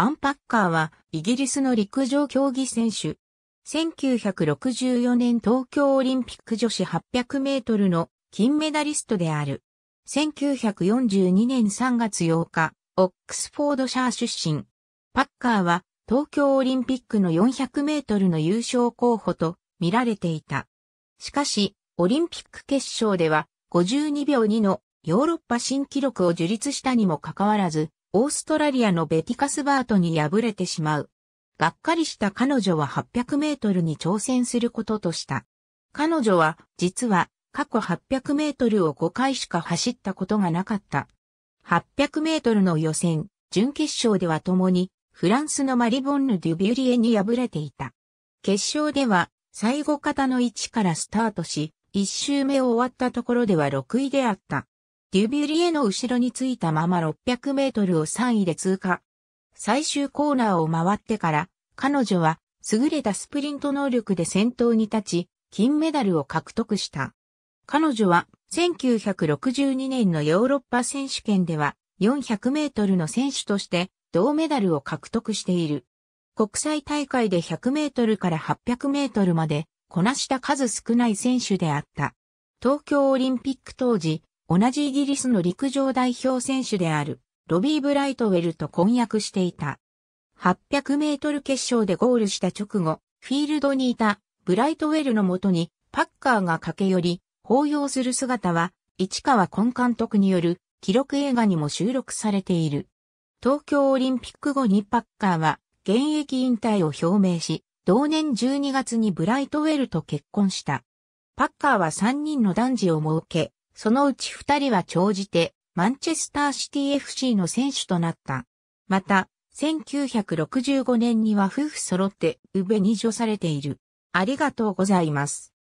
アンパッカーはイギリスの陸上競技選手。1964年東京オリンピック女子800メートルの金メダリストである。1942年3月8日、オックスフォードシャー出身。パッカーは東京オリンピックの400メートルの優勝候補と見られていた。しかし、オリンピック決勝では52秒2のヨーロッパ新記録を樹立したにもかかわらず、オーストラリアのベティカスバートに敗れてしまう。がっかりした彼女は800メートルに挑戦することとした。彼女は、実は、過去800メートルを5回しか走ったことがなかった。800メートルの予選、準決勝では共に、フランスのマリボンヌ・デュビュリエに敗れていた。決勝では、最後方の位置からスタートし、1周目を終わったところでは6位であった。デュビュリエの後ろについたまま600メートルを3位で通過。最終コーナーを回ってから、彼女は優れたスプリント能力で先頭に立ち、金メダルを獲得した。彼女は1962年のヨーロッパ選手権では400メートルの選手として銅メダルを獲得している。国際大会で100メートルから800メートルまでこなした数少ない選手であった。東京オリンピック当時、同じイギリスの陸上代表選手である、ロビー・ブライトウェルと婚約していた。800メートル決勝でゴールした直後、フィールドにいたブライトウェルのもとにパッカーが駆け寄り、抱擁する姿は、市川根監督による記録映画にも収録されている。東京オリンピック後にパッカーは現役引退を表明し、同年12月にブライトウェルと結婚した。パッカーは3人の男児を設け、そのうち二人は長じて、マンチェスターシティ FC の選手となった。また、1965年には夫婦揃って、ウベに除されている。ありがとうございます。